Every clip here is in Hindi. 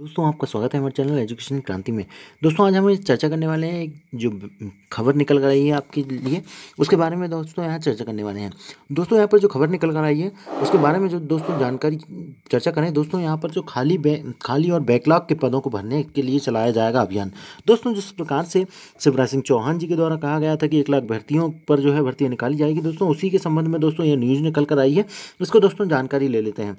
दोस्तों आपका स्वागत है हमारे चैनल एजुकेशन क्रांति में दोस्तों आज हम चर्चा करने वाले हैं जो खबर निकल कर आई है आपके लिए उसके बारे में दोस्तों यहाँ चर्चा करने वाले हैं दोस्तों यहाँ पर जो खबर निकल कर आई है उसके बारे में जो दोस्तों जानकारी चर्चा करें दोस्तों यहाँ पर जो खाली खाली और बैकलॉग के पदों को भरने के लिए चलाया जाएगा अभियान दोस्तों जिस प्रकार से शिवराज सिंह चौहान जी के द्वारा कहा गया था कि एक लाख भर्तियों पर जो है भर्तियाँ निकाली जाएगी दोस्तों उसी के संबंध में दोस्तों ये न्यूज़ निकल कर आई है इसको दोस्तों जानकारी ले लेते हैं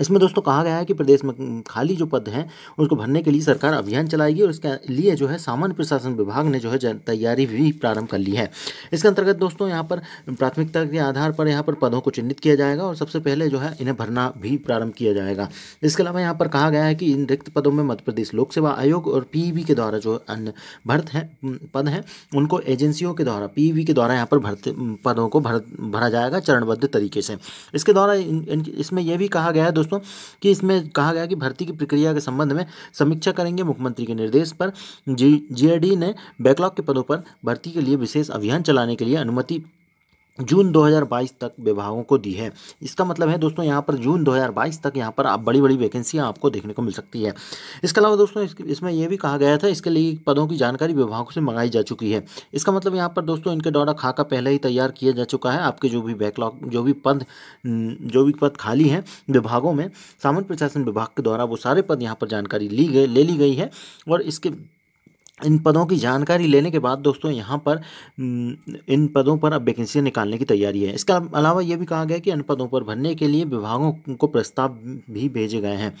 इसमें दोस्तों कहा गया है कि प्रदेश में खाली जो पद हैं उसको भरने के लिए सरकार अभियान चलाएगी और इसके लिए जो है सामान्य प्रशासन विभाग ने जो है तैयारी भी प्रारंभ कर ली है इसके अंतर्गत दोस्तों यहाँ पर प्राथमिकता के आधार पर यहाँ पर पदों को चिन्हित किया जाएगा और सबसे पहले जो है इन्हें भरना भी प्रारंभ किया जाएगा इसके अलावा यहाँ पर कहा गया है कि इन रिक्त पदों में मध्य प्रदेश लोक सेवा आयोग और पी के द्वारा जो अन्य भर्त हैं पद हैं उनको एजेंसियों के द्वारा पी के द्वारा यहाँ पर भर्त पदों को भर भरा जाएगा चरणबद्ध तरीके से इसके द्वारा इसमें यह भी कहा गया है दोस्तों दोस्तों कि इसमें कहा गया कि भर्ती की प्रक्रिया के संबंध में समीक्षा करेंगे मुख्यमंत्री के निर्देश पर जी जीआरडी ने बैकलॉग के पदों पर भर्ती के लिए विशेष अभियान चलाने के लिए अनुमति जून 2022 तक विभागों को दी है इसका मतलब है दोस्तों यहाँ पर जून 2022 तक यहाँ पर आप बड़ी बड़ी वैकेंसियाँ आपको देखने को मिल सकती है इसके अलावा दोस्तों इस, इसमें यह भी कहा गया था इसके लिए पदों की जानकारी विभागों से मंगाई जा चुकी है इसका मतलब यहाँ पर दोस्तों इनके द्वारा खाका पहले ही तैयार किया जा चुका है आपके जो भी बैकलॉग जो भी पद जो भी पद खाली हैं विभागों में सामान्य प्रशासन विभाग के द्वारा वो सारे पद यहाँ पर जानकारी ली गई ले ली गई है और इसके इन पदों की जानकारी लेने के बाद दोस्तों यहाँ पर इन पदों पर अब वैकेंसियाँ निकालने की तैयारी है इसके अलावा ये भी कहा गया कि अन्य पदों पर भरने के लिए विभागों को प्रस्ताव भी भेजे गए हैं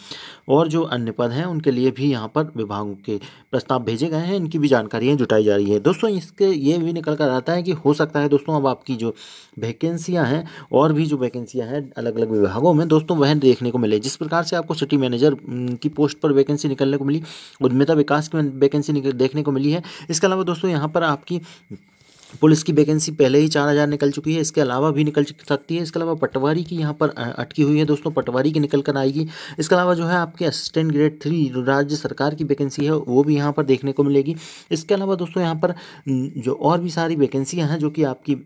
और जो अन्य पद हैं उनके लिए भी यहाँ पर विभागों के प्रस्ताव भेजे गए हैं इनकी भी जानकारियाँ जुटाई जा रही है दोस्तों इसके ये भी निकल कर आता है कि हो सकता है दोस्तों अब आपकी जो वैकेंसियाँ हैं और भी जो वैकेंसियाँ हैं अलग अलग विभागों में दोस्तों वह देखने को मिले जिस प्रकार से आपको सिटी मैनेजर की पोस्ट पर वैकेंसी निकलने को मिली उद्यमिता विकास की वैकेंसी निकल देखने को मिली है इसके अलावा दोस्तों यहाँ पर आपकी पुलिस की वैकेंसी पहले ही चार हज़ार निकल चुकी है इसके अलावा भी निकल सकती है इसके अलावा पटवारी की यहाँ पर अटकी हुई है दोस्तों पटवारी की निकल कर आएगी इसके अलावा जो है आपके असिस्टेंट ग्रेड थ्री राज्य सरकार की वैकेंसी है वो भी यहाँ पर देखने को मिलेगी इसके अलावा दोस्तों यहाँ पर जो और भी सारी वैकेंसियाँ हैं जो कि आपकी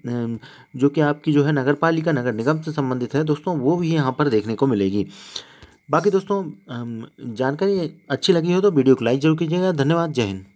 जो कि आपकी जो है नगर पालिका नगर निगम से संबंधित है दोस्तों वो भी यहाँ पर देखने को मिलेगी बाकी दोस्तों जानकारी अच्छी लगी हो तो वीडियो को लाइक जरूर कीजिएगा धन्यवाद जय हिंद